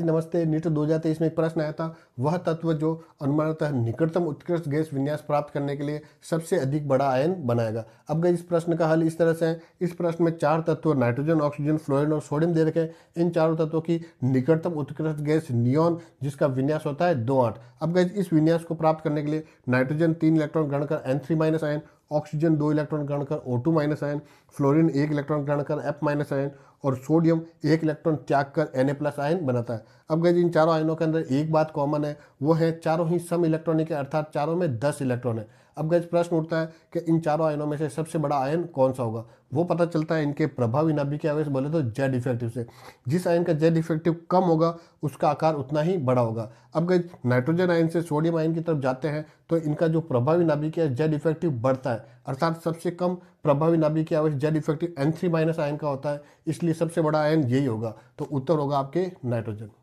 नमस्ते नीट दो हजार तेईस में एक प्रश्न आया था वह तत्व जो अनुमानतः निकटतम उत्कृष्ट गैस विन्यास प्राप्त करने के लिए सबसे अधिक बड़ा आयन बनाएगा अब गई इस प्रश्न का हल इस तरह से है इस प्रश्न में चार तत्व नाइट्रोजन ऑक्सीजन फ्लोरिन और सोडियम दे रखे इन चारों तत्वों की निकटतम उत्कृष्ट गैस नियोन जिसका विन्यास होता है दो आठ अब गई इस विन्यास को प्राप्त करने के लिए नाइट्रोजन तीन इलेक्ट्रॉन ग्रहण कर N three minus ion oxygen दो इलेक्ट्रॉन ग्रहण कर O two minus ion fluorine एक इलेक्ट्रॉन ग्रहण कर एफ माइनस आयन और सोडियम एक इलेक्ट्रॉन त्याग कर एन ए प्लस आयन बनाता है अब गए इन चारों आयनों के अंदर एक बात कॉमन है वो है चारों ही सम इलेक्ट्रॉनिक है अर्थात चारों में दस इलेक्ट्रॉन है अब गज प्रश्न उठता है कि इन चारों आयनों में से सबसे बड़ा आयन कौन सा होगा वो पता चलता है इनके प्रभावी नाभिक के आवेश बोले तो जेड इफेक्टिव से जिस आयन का जेड इफेक्टिव कम होगा उसका आकार उतना ही बड़ा होगा अब गज नाइट्रोजन आयन से सोडियम आयन की तरफ जाते हैं तो इनका जो प्रभावी नाभिक है जेड इफेक्टिव बढ़ता है अर्थात सबसे कम प्रभावी नाभिक के आवेश Z effective N three minus ion का होता है इसलिए सबसे बड़ा आयन यही होगा तो उत्तर होगा आपके नाइट्रोजन